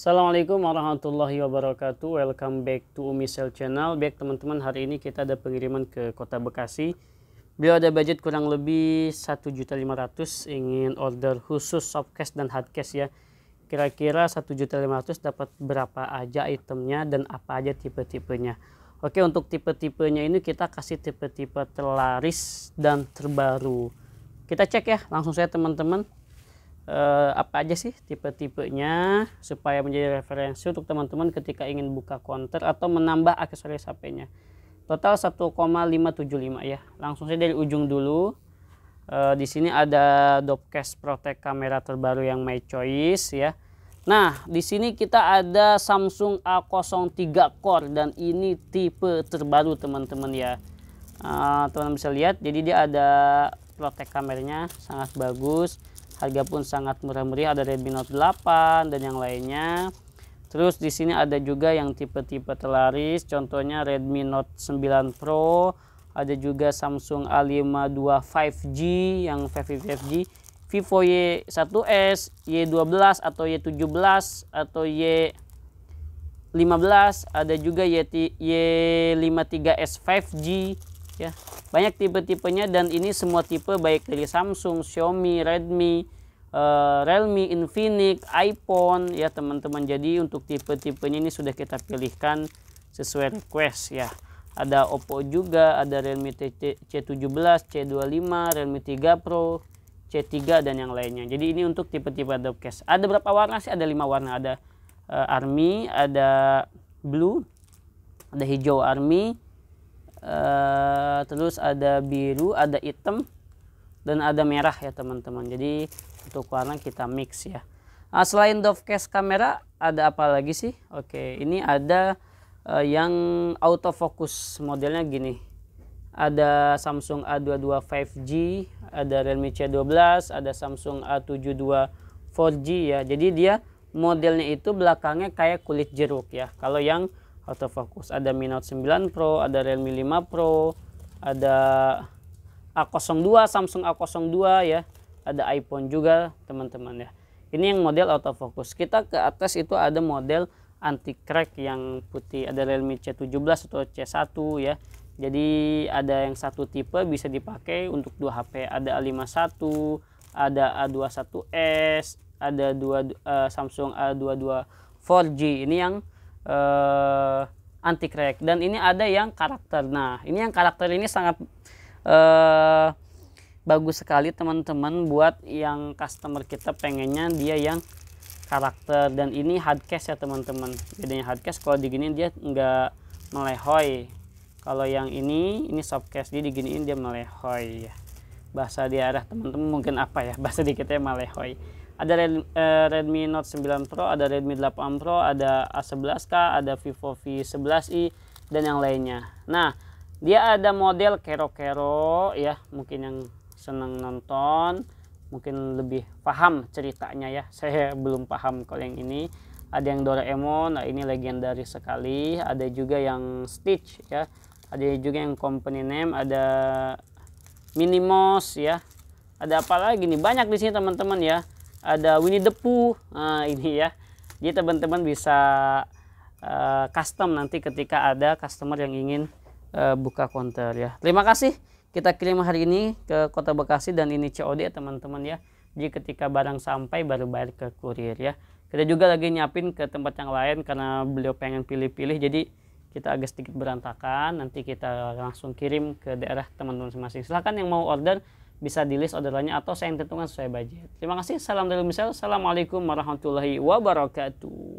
Assalamualaikum warahmatullahi wabarakatuh. Welcome back to Umi Sel Channel. Baik teman-teman, hari ini kita ada pengiriman ke Kota Bekasi. Beliau ada budget kurang lebih 1.500 ingin order khusus soft case dan hard case ya. Kira-kira 1.500 dapat berapa aja itemnya dan apa aja tipe-tipenya. Oke, untuk tipe-tipenya ini kita kasih tipe-tipe terlaris dan terbaru. Kita cek ya, langsung saya teman-teman eh, apa aja sih tipe-tipenya supaya menjadi referensi untuk teman-teman ketika ingin buka counter atau menambah aksesoris HP-nya. Total 1,575 ya. Langsung saja dari ujung dulu. Eh, di sini ada dopcase Protect kamera terbaru yang my choice ya. Nah, di sini kita ada Samsung A03 Core dan ini tipe terbaru teman-teman ya. Eh, teman-teman uh, bisa lihat, jadi dia ada protek kameranya sangat bagus. Harga pun sangat murah meriah ada Redmi Note 8 dan yang lainnya. Terus di sini ada juga yang tipe-tipe terlaris, contohnya Redmi Note 9 Pro, ada juga Samsung A52 5G yang 5G, Vivo Y1S, Y12 atau Y17 atau Y 15 ada juga Y53S 5G ya banyak tipe-tipenya dan ini semua tipe baik dari Samsung, Xiaomi, Redmi, uh, Realme, Infinix, iPhone ya teman-teman. Jadi untuk tipe-tipenya ini sudah kita pilihkan sesuai request ya. Ada Oppo juga, ada Realme C17, C25, Realme 3 Pro, C3 dan yang lainnya. Jadi ini untuk tipe-tipe dropcase. Ada berapa warna sih? Ada lima warna. Ada uh, army, ada blue, ada hijau army, uh, terus ada biru ada hitam dan ada merah ya teman-teman jadi untuk warna kita mix ya nah, selain Case kamera ada apa lagi sih oke ini ada uh, yang autofocus modelnya gini ada Samsung A22 5G ada Realme C12 ada Samsung A72 4G ya jadi dia modelnya itu belakangnya kayak kulit jeruk ya kalau yang autofocus ada Mi Note 9 Pro ada Realme 5 Pro ada A02 Samsung A02 ya ada iPhone juga teman-teman ya ini yang model autofocus kita ke atas itu ada model anti crack yang putih ada Realme C17 atau C1 ya jadi ada yang satu tipe bisa dipakai untuk dua HP ada A51 ada A21s ada dua uh, Samsung A22 4G ini yang uh, eh, anti crack dan ini ada yang karakter. Nah, ini yang karakter ini sangat uh, bagus sekali teman-teman buat yang customer kita pengennya dia yang karakter dan ini hard case ya teman-teman. Bedanya hard case kalau diginiin dia nggak melehoy. Kalau yang ini ini soft case dia diginiin dia melehoy Bahasa dia arah teman-teman mungkin apa ya? Bahasa di kita melehoy ada Redmi eh, Note 9 Pro, ada Redmi 8 Pro, ada A11K, ada Vivo V11i dan yang lainnya. Nah, dia ada model kero-kero ya, mungkin yang senang nonton mungkin lebih paham ceritanya ya. Saya belum paham kalau yang ini. Ada yang Doraemon, nah ini legendaris sekali. Ada juga yang Stitch ya. Ada juga yang company name, ada Minimos ya. Ada apa lagi nih? Banyak di sini teman-teman ya ada Winnie the Pooh nah, ini ya jadi teman-teman bisa uh, custom nanti ketika ada customer yang ingin uh, buka konter ya terima kasih kita kirim hari ini ke kota Bekasi dan ini COD ya teman-teman ya jadi ketika barang sampai baru bayar ke kurir ya kita juga lagi nyiapin ke tempat yang lain karena beliau pengen pilih-pilih jadi kita agak sedikit berantakan nanti kita langsung kirim ke daerah teman-teman masing-masing silahkan yang mau order bisa di list orderannya atau saya yang tentukan sesuai budget. Terima kasih. Salam dari Misal. Assalamualaikum warahmatullahi wabarakatuh.